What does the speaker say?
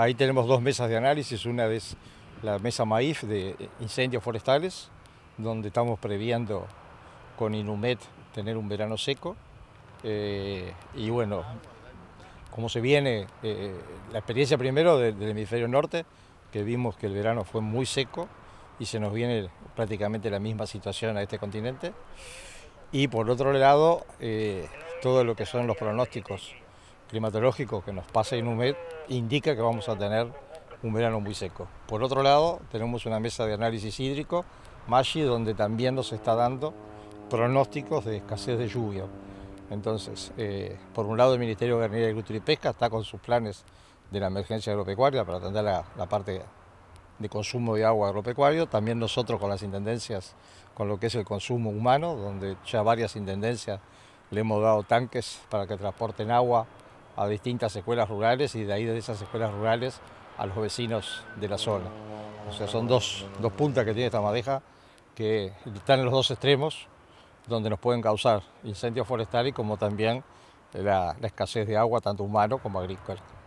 Ahí tenemos dos mesas de análisis, una es la mesa MAIF de incendios forestales, donde estamos previendo con Inumet tener un verano seco. Eh, y bueno, como se viene eh, la experiencia primero del, hemisferio norte, que vimos que el verano fue muy seco y se nos viene prácticamente la misma situación a este continente. Y por otro lado, eh, todo lo que son los pronósticos climatológico que nos pasa en mes, indica que vamos a tener un verano muy seco. Por otro lado, tenemos una mesa de análisis hídrico, MASHI, donde también nos está dando pronósticos de escasez de lluvia. Entonces, eh, por un lado, el Ministerio de Ganadería, Agricultura y Pesca está con sus planes de la emergencia agropecuaria para atender la, la parte de consumo de agua agropecuario, también nosotros con las intendencias, con lo que es el consumo humano, donde ya varias intendencias le hemos dado tanques para que transporten agua a distintas escuelas rurales y de ahí de esas escuelas rurales a los vecinos de la zona. O sea, son dos, puntas que tiene esta madeja que están en los dos extremos donde nos pueden causar incendios forestales como también la escasez de agua, tanto humano como agrícola.